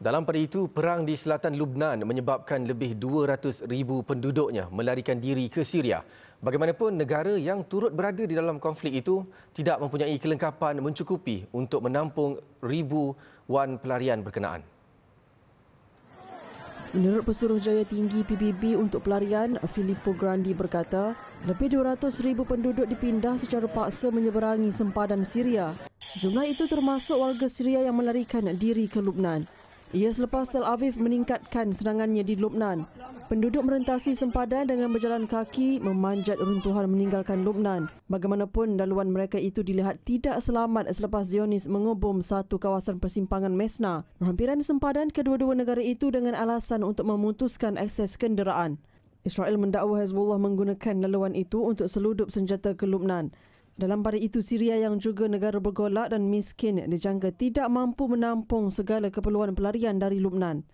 Dalam pada itu, perang di selatan Lubnan menyebabkan lebih 200,000 penduduknya melarikan diri ke Syria. Bagaimanapun, negara yang turut berada di dalam konflik itu tidak mempunyai kelengkapan mencukupi untuk menampung ribu wan pelarian berkenaan. Menurut Pesuruhjaya Tinggi PBB untuk pelarian, Filippo Grandi berkata, lebih 200,000 penduduk dipindah secara paksa menyeberangi sempadan Syria. Jumlah itu termasuk warga Syria yang melarikan diri ke Lubnan. Ia selepas Tel Aviv meningkatkan serangannya di Lubnan. Penduduk merentasi sempadan dengan berjalan kaki memanjat runtuhan meninggalkan Lubnan. Bagaimanapun, laluan mereka itu dilihat tidak selamat selepas Zionis mengobom satu kawasan persimpangan Mesna. Berhampiran sempadan kedua-dua negara itu dengan alasan untuk memutuskan akses kenderaan. Israel mendakwa Hezbollah menggunakan laluan itu untuk seludup senjata ke Lubnan. Dalam pada itu, Syria yang juga negara bergolak dan miskin dijangka tidak mampu menampung segala keperluan pelarian dari Lubnan.